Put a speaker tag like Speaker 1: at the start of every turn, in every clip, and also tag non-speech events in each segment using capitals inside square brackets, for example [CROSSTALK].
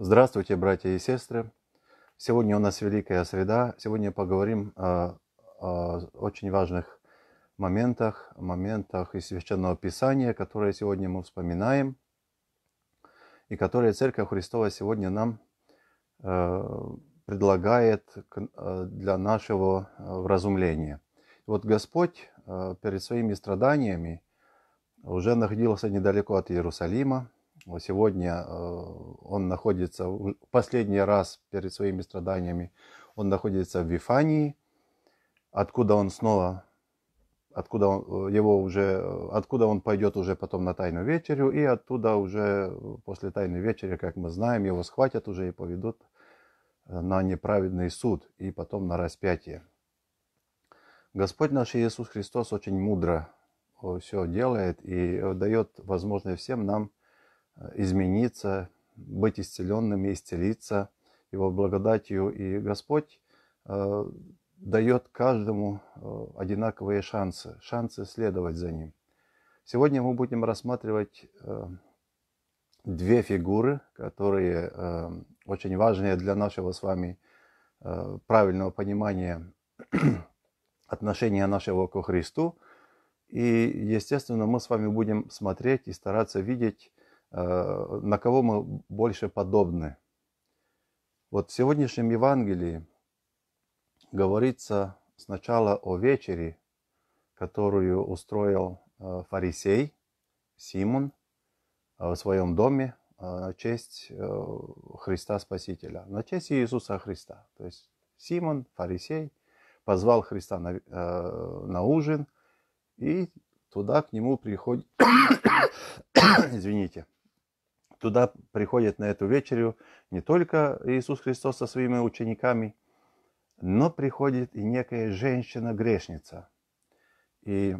Speaker 1: Здравствуйте, братья и сестры! Сегодня у нас Великая Среда. Сегодня поговорим о, о очень важных моментах, моментах из Священного Писания, которые сегодня мы вспоминаем и которые Церковь Христова сегодня нам э, предлагает э, для нашего э, вразумления. Вот Господь э, перед своими страданиями уже находился недалеко от Иерусалима, Сегодня э, он находится, последний раз перед своими страданиями, он находится в Вифании, откуда он снова, откуда он, э, его уже, э, откуда он пойдет уже потом на Тайную Вечерю, и оттуда уже после Тайной Вечери, как мы знаем, его схватят уже и поведут на неправедный суд и потом на распятие. Господь наш Иисус Христос очень мудро все делает и дает возможность всем нам – измениться, быть исцеленным и исцелиться Его благодатью. И Господь э, дает каждому э, одинаковые шансы, шансы следовать за Ним. Сегодня мы будем рассматривать э, две фигуры, которые очень важны для нашего с вами правильного понимания [CLEARS THROAT] отношения нашего к Христу. И, естественно, мы с вами будем смотреть и стараться видеть Э, на кого мы больше подобны. Вот в сегодняшнем Евангелии говорится сначала о вечере, которую устроил э, фарисей Симон э, в своем доме на честь Христа Спасителя, на честь Иисуса Христа. То есть Симон, фарисей, позвал Христа на, на ужин, и туда к нему приходит, [COUGHS] извините, Туда приходит на эту вечерю не только Иисус Христос со своими учениками, но приходит и некая женщина-грешница. И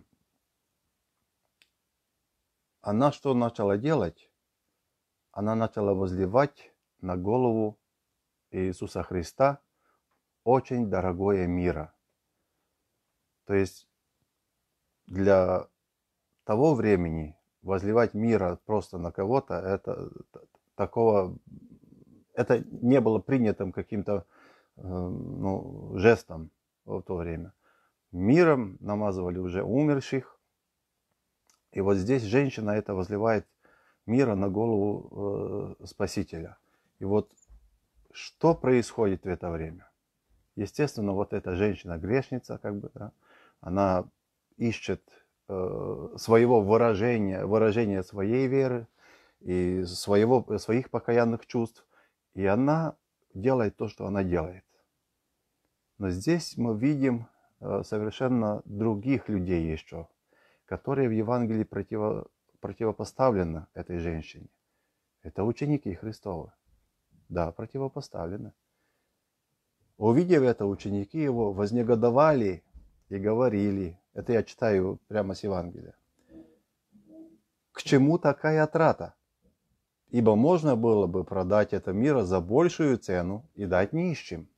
Speaker 1: она что начала делать? Она начала возливать на голову Иисуса Христа очень дорогое мира. То есть для того времени возливать мира просто на кого-то, это такого, это не было принятым каким-то эм, ну, жестом в то время. Миром намазывали уже умерших. И вот здесь женщина это возливает мира на голову э, Спасителя. И вот что происходит в это время? Естественно, вот эта женщина-грешница, как бы, да, она ищет Э, своего выражения, выражения своей веры и своего, своих покаянных чувств. И она делает то, что она делает. Но здесь мы видим э, совершенно других людей еще, которые в Евангелии противо, противопоставлены этой женщине. Это ученики Христова. Да, противопоставлены. Увидев это, ученики его вознегодовали и говорили – это я читаю прямо с Евангелия. К чему такая трата? Ибо можно было бы продать это мира за большую цену и дать нищим.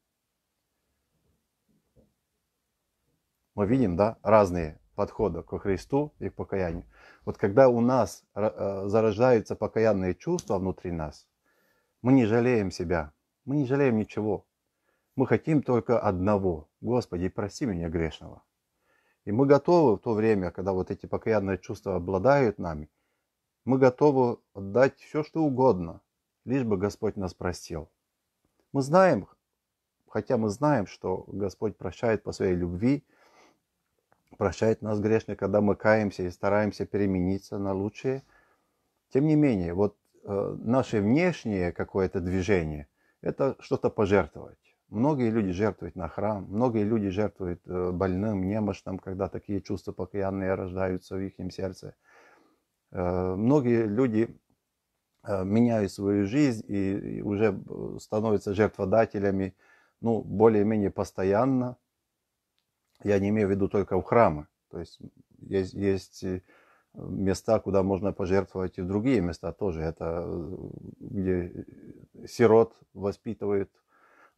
Speaker 1: Мы видим, да, разные подходы к Христу и к покаянию. Вот когда у нас э, э, зарождаются покаянные чувства внутри нас, мы не жалеем себя, мы не жалеем ничего. Мы хотим только одного. Господи, прости меня грешного. И мы готовы в то время, когда вот эти покаянные чувства обладают нами, мы готовы отдать все, что угодно, лишь бы Господь нас простил. Мы знаем, хотя мы знаем, что Господь прощает по своей любви, прощает нас грешных, когда мы каемся и стараемся перемениться на лучшее. Тем не менее, вот э, наше внешнее какое-то движение – это что-то пожертвовать. Многие люди жертвуют на храм, многие люди жертвуют э, больным, немощным, когда такие чувства покаянные рождаются в их сердце. Э, многие люди э, меняют свою жизнь и уже становятся жертводателями, ну, более-менее постоянно. Я не имею в виду только в храмы. То есть есть, есть места, куда можно пожертвовать и другие места тоже. Это где сирот воспитывают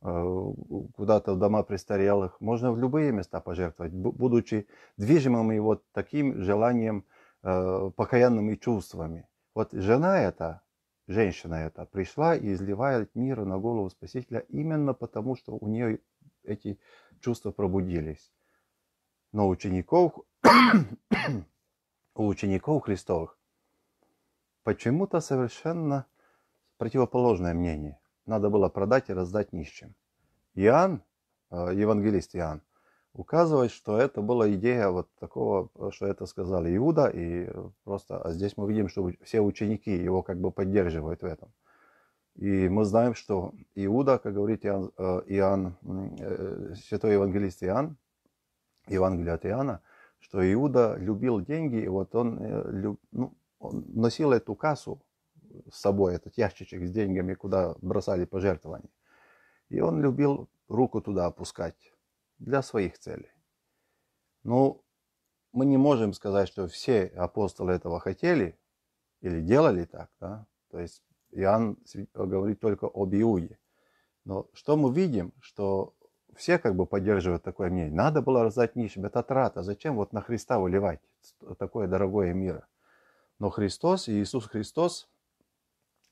Speaker 1: Э, куда-то в дома престарелых. Можно в любые места пожертвовать, будучи движимым и вот таким желанием, э, покаянными чувствами. Вот жена эта, женщина эта, пришла и изливает мир на голову Спасителя именно потому, что у нее эти чувства пробудились. Но учеников, [COUGHS] у учеников Христовых почему-то совершенно противоположное мнение надо было продать и раздать нищим. Иоанн, э, евангелист Иоанн, указывает, что это была идея вот такого, что это сказали Иуда, и просто а здесь мы видим, что все ученики его как бы поддерживают в этом. И мы знаем, что Иуда, как говорит Иоанн, э, Иоанн э, святой евангелист Иоанн, Евангелие от Иоанна, что Иуда любил деньги, и вот он, ну, он носил эту кассу с собой этот ящичек с деньгами, куда бросали пожертвования. И он любил руку туда опускать для своих целей. Ну, мы не можем сказать, что все апостолы этого хотели или делали так, да? То есть Иоанн говорит только об Иуде. Но что мы видим, что все как бы поддерживают такое мнение. Надо было раздать нищим, это трата. Зачем вот на Христа выливать такое дорогое мира? Но Христос, Иисус Христос,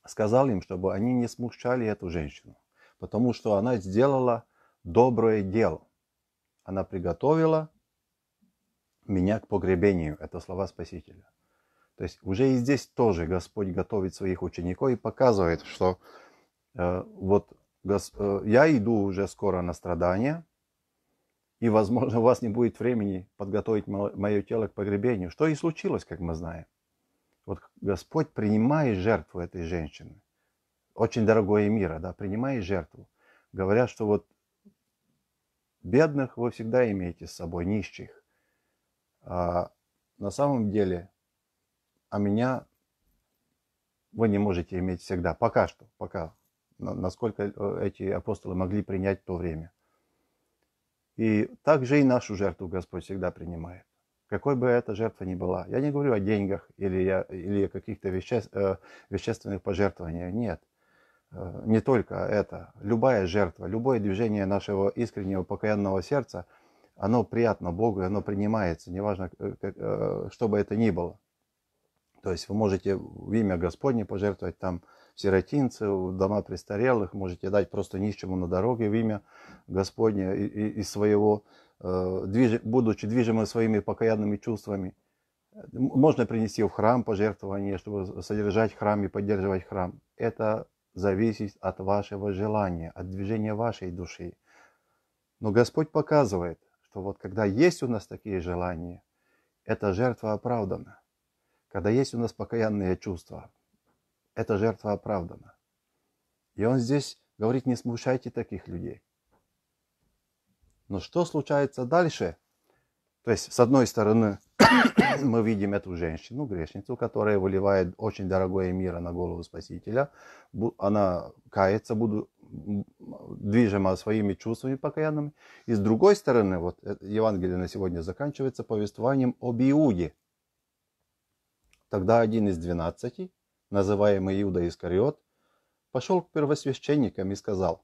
Speaker 1: сказал им, чтобы они не смущали эту женщину, потому что она сделала доброе дело. Она приготовила меня к погребению. Это слова Спасителя. То есть уже и здесь тоже Господь готовит своих учеников и показывает, что э, вот гос, э, я иду уже скоро на страдания, и, возможно, у вас не будет времени подготовить мое тело к погребению, что и случилось, как мы знаем. Вот Господь, принимает жертву этой женщины, очень дорогое мира, да, принимает жертву. Говорят, что вот бедных вы всегда имеете с собой, нищих. А на самом деле, а меня вы не можете иметь всегда, пока что, пока, насколько эти апостолы могли принять в то время. И также и нашу жертву Господь всегда принимает какой бы эта жертва ни была. Я не говорю о деньгах или, я, или о каких-то веще, э, вещественных пожертвованиях. Нет. Э, не только это. Любая жертва, любое движение нашего искреннего покаянного сердца, оно приятно Богу, и оно принимается, неважно, э, как, э, что бы это ни было. То есть вы можете в имя Господне пожертвовать там сиротинцы, дома престарелых, можете дать просто нищему на дороге в имя Господне из своего Э, будучи движимы своими покаянными чувствами, можно принести в храм пожертвование, чтобы содержать храм и поддерживать храм. Это зависит от вашего желания, от движения вашей души. Но Господь показывает, что вот когда есть у нас такие желания, эта жертва оправдана. Когда есть у нас покаянные чувства, эта жертва оправдана. И он здесь говорит, не смущайте таких людей. Но что случается дальше? То есть, с одной стороны, [COUGHS] мы видим эту женщину, грешницу, которая выливает очень дорогое мира на голову Спасителя. Она кается, буду движима своими чувствами покаянными. И с другой стороны, вот э, Евангелие на сегодня заканчивается повествованием об Иуде. Тогда один из двенадцати, называемый Иуда Искариот, пошел к первосвященникам и сказал,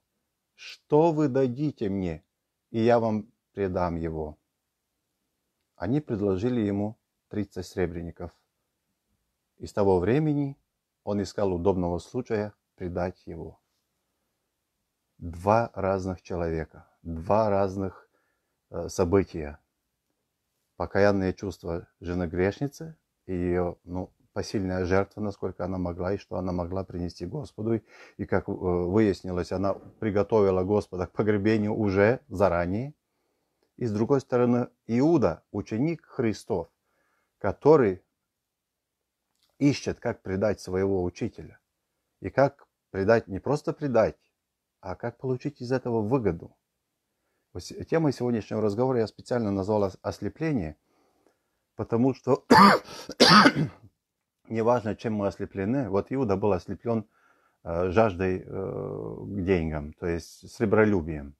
Speaker 1: «Что вы дадите мне, и я вам предам его». Они предложили ему 30 сребреников. И с того времени он искал удобного случая предать его. Два разных человека, два разных э, события. Покаянные чувства жены грешницы и ее ну, посильная жертва, насколько она могла, и что она могла принести Господу. И как э, выяснилось, она приготовила Господа к погребению уже заранее. И с другой стороны, Иуда, ученик Христов, который ищет, как предать своего учителя. И как предать, не просто предать, а как получить из этого выгоду. Темой сегодняшнего разговора я специально назвал ослепление, потому что неважно, чем мы ослеплены. Вот Иуда был ослеплен э, жаждой э, к деньгам, то есть сребролюбием.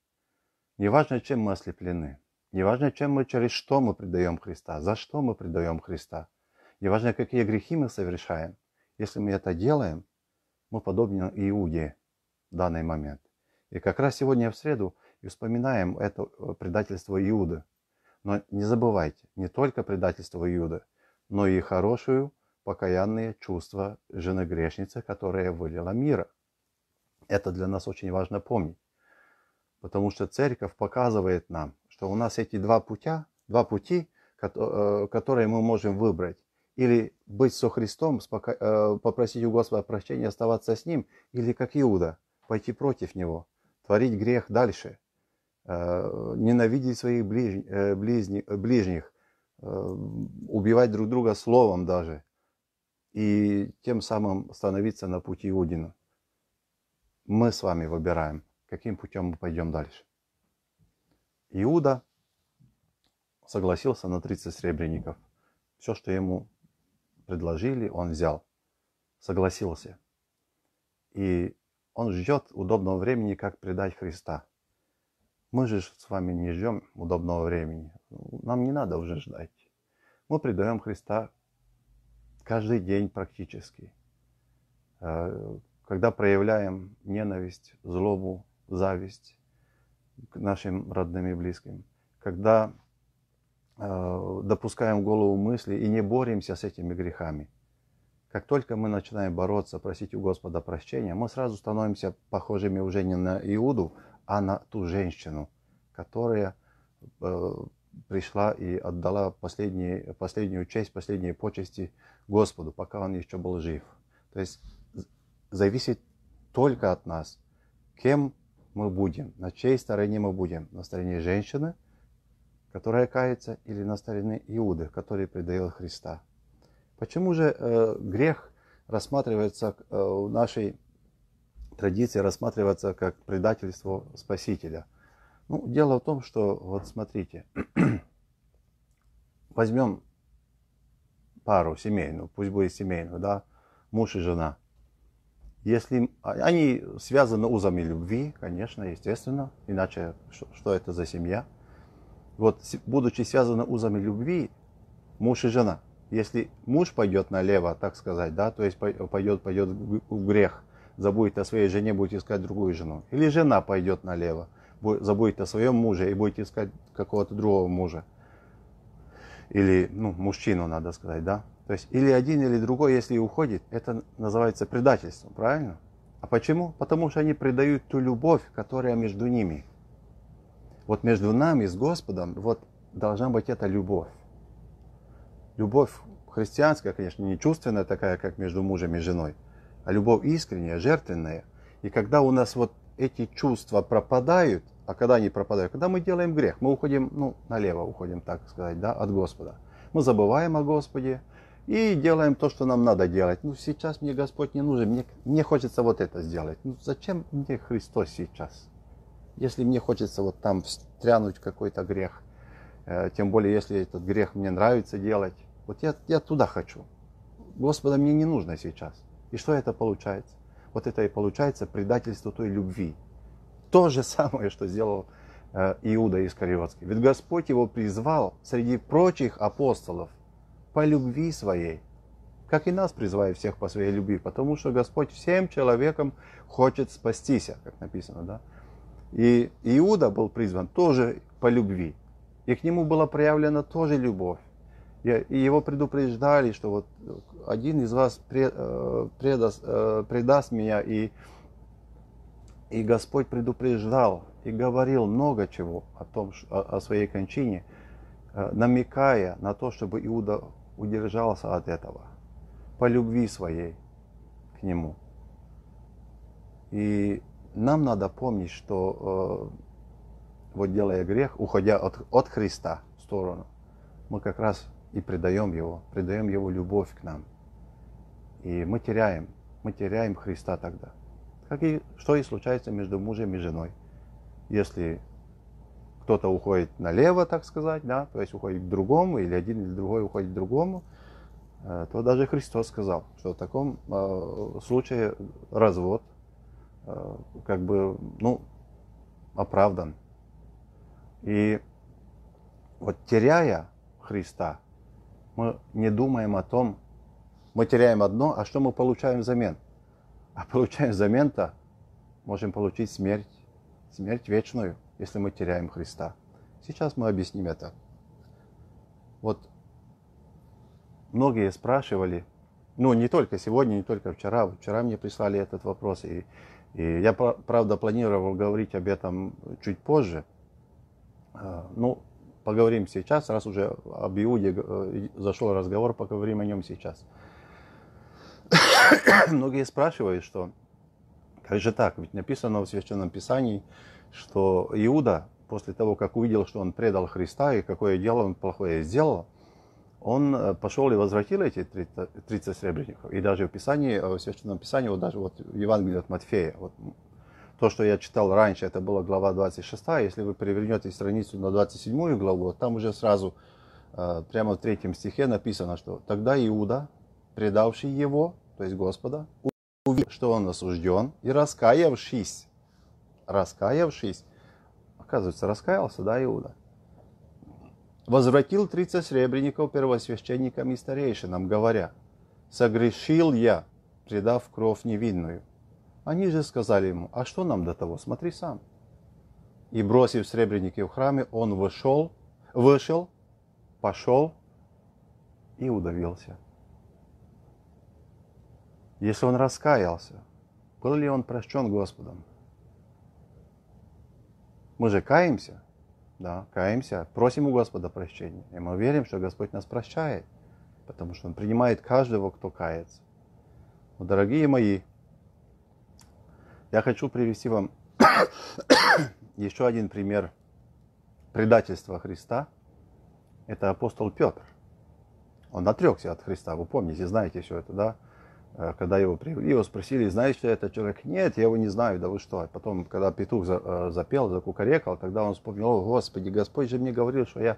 Speaker 1: Неважно, чем мы ослеплены. Неважно, чем мы, через что мы предаем Христа, за что мы предаем Христа. Неважно, какие грехи мы совершаем. Если мы это делаем, мы подобны Иуде в данный момент. И как раз сегодня в среду и вспоминаем это э, предательство Иуды. Но не забывайте, не только предательство Иуды, но и хорошую покаянные чувства жены грешницы, которая вылила мира. Это для нас очень важно помнить. Потому что церковь показывает нам, что у нас эти два путя, два пути, э, которые мы можем выбрать. Или быть со Христом, э, попросить у Господа прощения, оставаться с Ним, или как Иуда, пойти против Него, творить грех дальше, э, ненавидеть своих ближних, ближних убивать друг друга словом даже – и тем самым становиться на пути Одина. Мы с вами выбираем, каким путем мы пойдем дальше. Иуда согласился на 30 сребреников. Все, что ему предложили, он взял. Согласился. И он ждет удобного времени, как предать Христа. Мы же с вами не ждем удобного времени. Ну, нам не надо уже ждать. Мы предаем Христа каждый день практически. Э, когда проявляем ненависть, злобу, зависть к нашим родным и близким, когда э, допускаем в голову мысли и не боремся с этими грехами. Как только мы начинаем бороться, просить у Господа прощения, мы сразу становимся похожими уже не на Иуду, а на ту женщину, которая э, пришла и отдала последние, последнюю честь, последние почести Господу, пока он еще был жив. То есть зависит только от нас, кем мы будем, на чьей стороне мы будем, на стороне женщины, которая кается, или на стороне Иуды, который предал Христа. Почему же э, грех рассматривается э, в нашей традиции рассматривается как предательство Спасителя – ну, дело в том, что, вот смотрите, [CLEARS THROAT] возьмем пару семейную, пусть будет семейную, да, муж и жена. Если а, они связаны узами любви, конечно, естественно, иначе что, что это за семья? Вот, будучи связаны узами любви, муж и жена, если муж пойдет налево, так сказать, да, то есть пойдет, пойдет в грех, забудет о своей жене, будет искать другую жену, или жена пойдет налево, забудете о своем муже и будете искать какого-то другого мужа. Или, ну, мужчину, надо сказать, да? То есть или один, или другой, если уходит, это называется предательством, правильно? А почему? Потому что они предают ту любовь, которая между ними. Вот между нами с Господом, вот должна быть эта любовь. Любовь христианская, конечно, не чувственная такая, как между мужем и женой, а любовь искренняя, жертвенная. И когда у нас вот эти чувства пропадают, а когда они пропадают, когда мы делаем грех, мы уходим, ну, налево уходим, так сказать, да, от Господа. Мы забываем о Господе и делаем то, что нам надо делать. Ну, сейчас мне Господь не нужен, мне, мне хочется вот это сделать. Ну, зачем мне Христос сейчас? Если мне хочется вот там встрянуть какой-то грех, э, тем более, если этот грех мне нравится делать, вот я, я туда хочу. Господа мне не нужно сейчас. И что это получается? вот это и получается предательство той любви. То же самое, что сделал э, Иуда Искариотский. Ведь Господь его призвал среди прочих апостолов по любви своей, как и нас призывает всех по своей любви, потому что Господь всем человекам хочет спастись, как написано, да? И Иуда был призван тоже по любви, и к нему была проявлена тоже любовь и его предупреждали, что вот э, один из вас э, предаст, э, предаст меня, и, и Господь предупреждал и говорил много чего о, том, о, о своей кончине, намекая на то, чтобы Иуда удержался от этого, по любви своей к нему. И нам надо помнить, что вот делая грех, уходя от, от Христа в сторону, мы как раз и предаем Его, предаем Его любовь к нам. И мы теряем, мы теряем Христа тогда. Как и, что и случается между мужем и женой. Если кто-то уходит налево, так сказать, да, то есть уходит к другому, или один или другой уходит к другому, э, то даже Христос сказал, что в таком э, случае развод э, как бы, ну, оправдан. И вот теряя Христа, мы не думаем о том, мы теряем одно, а что мы получаем взамен? А получаем взамен-то, можем получить смерть, смерть вечную, если мы теряем Христа. Сейчас мы объясним это. Вот многие спрашивали, ну не только сегодня, не только вчера, вчера мне прислали этот вопрос, и, и я, правда, планировал говорить об этом чуть позже. А, ну, поговорим сейчас, раз уже об Иуде э, зашел разговор, поговорим о нем сейчас. [COUGHS] Многие спрашивают, что как же так, ведь написано в Священном Писании, что Иуда после того, как увидел, что он предал Христа и какое дело он плохое сделал, он э, пошел и возвратил эти 30, 30 И даже в Писании, э, в Священном Писании, вот даже вот в Евангелии от Матфея, вот то, что я читал раньше, это была глава 26. Если вы перевернете страницу на 27 главу, там уже сразу, э, прямо в третьем стихе написано, что «Тогда Иуда, предавший его, то есть Господа, увидел, что он осужден, и раскаявшись, раскаявшись, оказывается, раскаялся, да, Иуда, возвратил 30 сребреников первосвященникам и старейшинам, говоря, «Согрешил я, предав кровь невинную». Они же сказали ему, а что нам до того, смотри сам. И бросив сребреники в храме, он вышел, вышел, пошел и удавился. Если он раскаялся, был ли он прощен Господом? Мы же каемся, да, каемся, просим у Господа прощения. И мы верим, что Господь нас прощает, потому что Он принимает каждого, кто кается. Но, дорогие мои, я хочу привести вам [COUGHS] еще один пример предательства Христа. Это апостол Петр. Он отрекся от Христа, вы помните, знаете все это, да? Э, когда его привели, его спросили, знаешь ли это человек? Нет, я его не знаю, да вы что? потом, когда петух э, запел, закукарекал, тогда он вспомнил, О, Господи, Господь же мне говорил, что я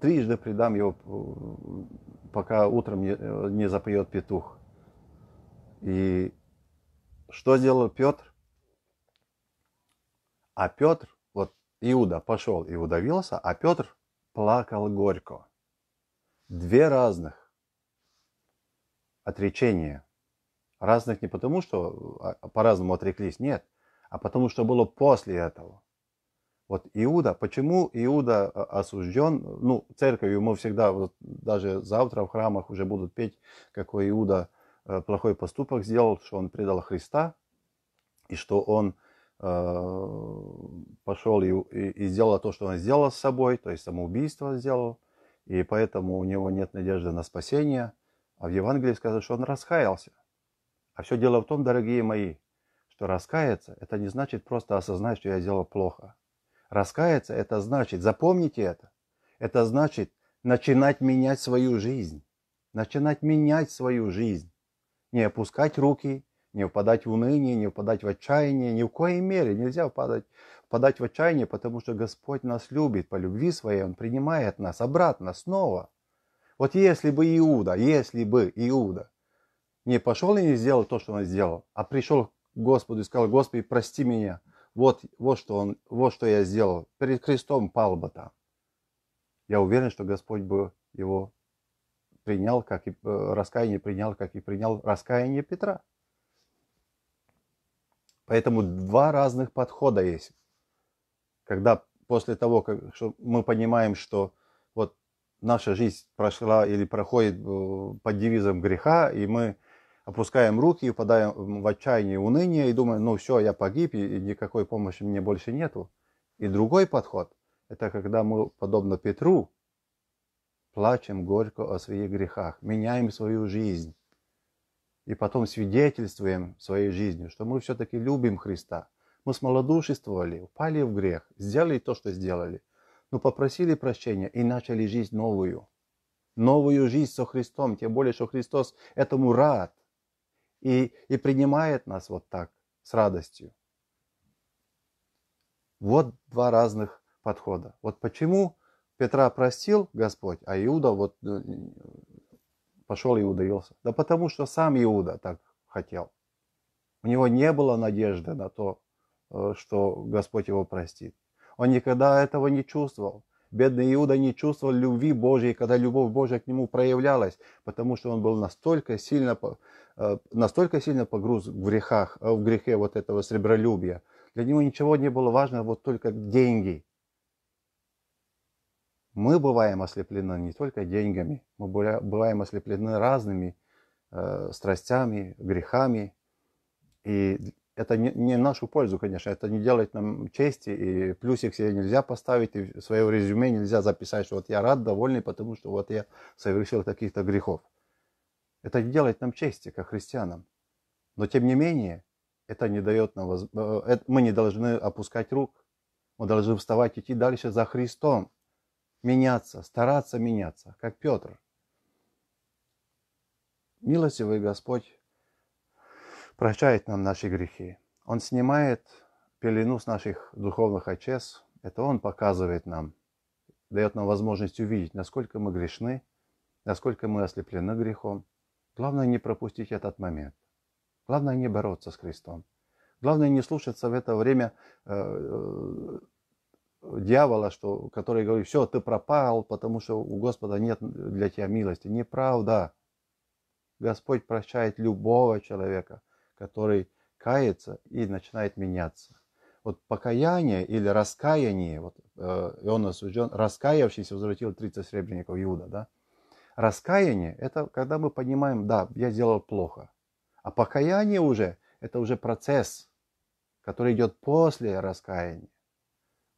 Speaker 1: трижды предам его, э, пока утром не запоет петух. И что сделал Петр? А Петр, вот Иуда пошел и удавился, а Петр плакал горько. Две разных отречения. Разных не потому, что а, по-разному отреклись, нет, а потому, что было после этого. Вот Иуда, почему Иуда а, осужден? Ну, церковью мы всегда, вот даже завтра в храмах уже будут петь, какой Иуда э, плохой поступок сделал, что он предал Христа, и что он Э, пошел и, и, и сделал то, что он сделал с собой, то есть самоубийство сделал, и поэтому у него нет надежды на спасение. А в Евангелии сказано, что он раскаялся. А все дело в том, дорогие мои, что раскаяться – это не значит просто осознать, что я сделал плохо. Раскаяться – это значит, запомните это, это значит начинать менять свою жизнь. Начинать менять свою жизнь. Не опускать руки, не впадать в уныние, не впадать в отчаяние, ни в коей мере нельзя впадать, впадать в отчаяние, потому что Господь нас любит, по любви своей Он принимает нас обратно, снова. Вот если бы Иуда, если бы Иуда не пошел и не сделал то, что он сделал, а пришел к Господу и сказал, Господи, прости меня, вот, вот, что, он, вот что я сделал, перед крестом пал бы там. Я уверен, что Господь бы его принял, как и э, раскаяние принял, как и принял раскаяние Петра. Поэтому два разных подхода есть. Когда после того, как что мы понимаем, что вот наша жизнь прошла или проходит э, под девизом греха, и мы опускаем руки, впадаем в отчаяние уныние и думаем, ну все, я погиб, и никакой помощи мне больше нету. И другой подход – это когда мы, подобно Петру, плачем горько о своих грехах, меняем свою жизнь, и потом свидетельствуем своей жизнью, что мы все-таки любим Христа. Мы смолодушествовали, упали в грех, сделали то, что сделали, но попросили прощения и начали жизнь новую. Новую жизнь со Христом, тем более, что Христос этому рад и, и принимает нас вот так, с радостью. Вот два разных подхода. Вот почему Петра простил Господь, а Иуда вот э, пошел и удавился? Да потому что сам Иуда так хотел. У него не было надежды на то, э, что Господь его простит. Он никогда этого не чувствовал. Бедный Иуда не чувствовал любви Божьей, когда любовь Божья к нему проявлялась, потому что он был настолько сильно, э, настолько сильно погруз в, грехах, э, в грехе вот этого сребролюбия. Для него ничего не было важно, вот только деньги. Мы бываем ослеплены не только деньгами, мы бываем ослеплены разными э, страстями, грехами. И это не, не нашу пользу, конечно, это не делает нам чести, и плюсик себе нельзя поставить, и свое резюме нельзя записать, что вот я рад, довольный, потому что вот я совершил каких то грехов. Это не делает нам чести, как христианам. Но тем не менее, это не дает нам, воз... Э, мы не должны опускать рук, мы должны вставать идти дальше за Христом меняться, стараться меняться, как Петр. Милостивый Господь прощает нам наши грехи. Он снимает пелену с наших духовных очес. Это Он показывает нам, дает нам возможность увидеть, насколько мы грешны, насколько мы ослеплены грехом. Главное не пропустить этот момент. Главное не бороться с Христом. Главное не слушаться в это время э, э, дьявола, что, который говорит, все, ты пропал, потому что у Господа нет для тебя милости. Неправда. Господь прощает любого человека, который кается и начинает меняться. Вот покаяние или раскаяние, вот э, Иоанн осужден, раскаявшийся возвратил 30 сребреников Иуда, да? Раскаяние – это когда мы понимаем, да, я сделал плохо. А покаяние уже – это уже процесс, который идет после раскаяния.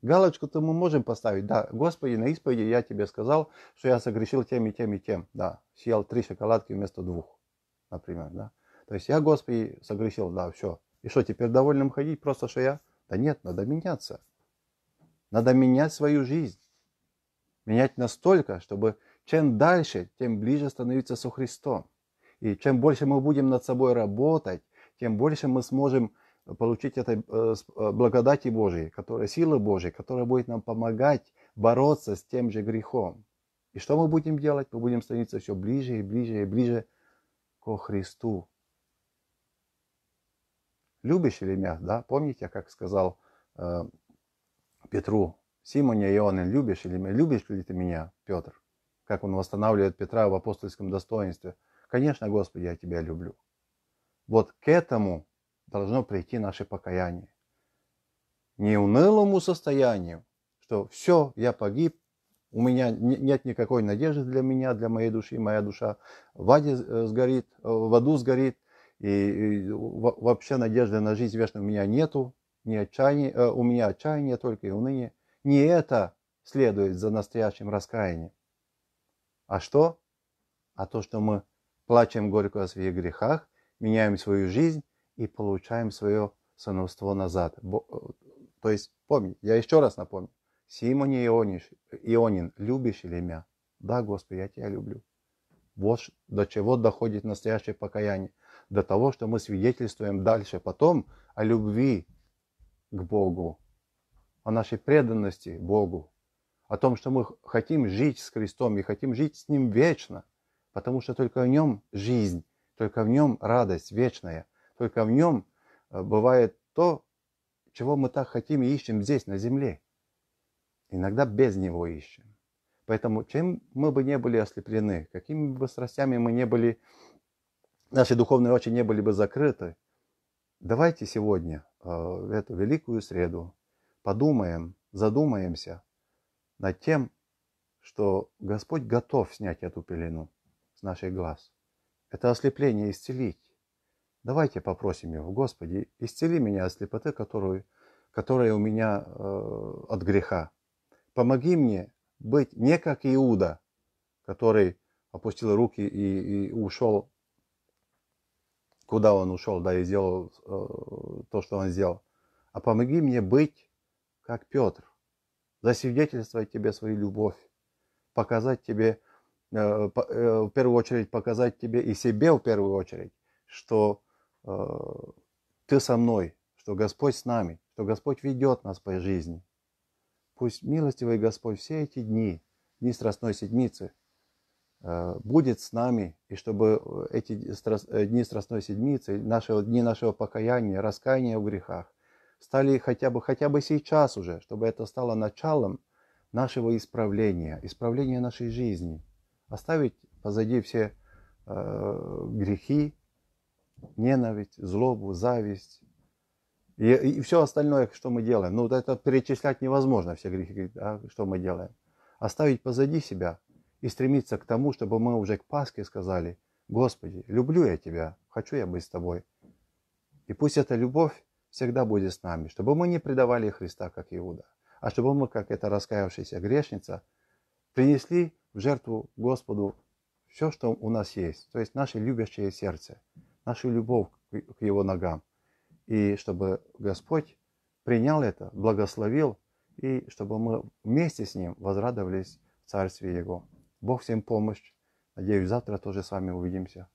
Speaker 1: Галочку-то мы можем поставить, да, Господи, на исповеди я тебе сказал, что я согрешил тем и тем и тем, да, съел три шоколадки вместо двух, например, да. То есть я, Господи, согрешил, да, все. И что, теперь довольным ходить просто, что я? Да нет, надо меняться. Надо менять свою жизнь. Менять настолько, чтобы чем дальше, тем ближе становиться со Христом. И чем больше мы будем над собой работать, тем больше мы сможем получить этой э, э, благодати Божьей, которая, силы Божьей, которая будет нам помогать бороться с тем же грехом. И что мы будем делать? Мы будем становиться все ближе и ближе и ближе ко Христу. Любишь или меня, да? Помните, как сказал э, Петру, Симоне Иоанне, любишь или меня? Любишь ли ты меня, Петр? Как он восстанавливает Петра в апостольском достоинстве. Конечно, Господи, я тебя люблю. Вот к этому должно прийти наше покаяние. Не унылому состоянию, что все, я погиб, у меня нет никакой надежды для меня, для моей души, моя душа в аде э, сгорит, э, в аду сгорит, и вообще надежды на жизнь вечную у меня нету, не отчаяние, э, у меня отчаяние только и уныние. Не это следует за настоящим раскаянием. А что? А то, что мы плачем горько о своих грехах, меняем свою жизнь, и получаем свое сыновство назад. Бо, э, то есть, помни, я еще раз напомню, Симон Иониш, Ионин, любишь ли меня? Да, Господи, я тебя люблю. Вот до чего доходит настоящее покаяние. До того, что мы свидетельствуем дальше потом о любви к Богу, о нашей преданности Богу, о том, что мы хотим жить с Христом и хотим жить с Ним вечно, потому что только в Нем жизнь, только в Нем радость вечная. Только в нем э, бывает то, чего мы так хотим и ищем здесь, на земле. Иногда без него ищем. Поэтому чем мы бы не были ослеплены, какими бы страстями мы не были, наши духовные очи не были бы закрыты, давайте сегодня, э, в эту великую среду, подумаем, задумаемся над тем, что Господь готов снять эту пелену с наших глаз. Это ослепление исцелить. Давайте попросим его, Господи, исцели меня от слепоты, которую, которая у меня э, от греха. Помоги мне быть не как Иуда, который опустил руки и, и ушел, куда он ушел, да, и сделал э, то, что он сделал. А помоги мне быть как Петр, засвидетельствовать тебе свою любовь, показать тебе, э, э, в первую очередь, показать тебе и себе в первую очередь, что Э, Ты со мной, что Господь с нами, что Господь ведет нас по жизни. Пусть милостивый Господь все эти дни, дни Страстной Седмицы, э, будет с нами, и чтобы эти э, дни Страстной Седмицы, наши, дни нашего покаяния, раскаяния в грехах, стали хотя бы, хотя бы сейчас уже, чтобы это стало началом нашего исправления, исправления нашей жизни. Оставить позади все грехи, ненависть, злобу, зависть и, и все остальное, что мы делаем. Ну, это перечислять невозможно, все грехи, да, что мы делаем. Оставить позади себя и стремиться к тому, чтобы мы уже к Пасхе сказали, Господи, люблю я Тебя, хочу я быть с Тобой. И пусть эта любовь всегда будет с нами, чтобы мы не предавали Христа, как Иуда, а чтобы мы, как эта раскаявшаяся грешница, принесли в жертву Господу все, что у нас есть, то есть наше любящее сердце – нашу любовь к Его ногам. И чтобы Господь принял это, благословил, и чтобы мы вместе с Ним возрадовались в Царстве Его. Бог всем помощь. Надеюсь, завтра тоже с вами увидимся.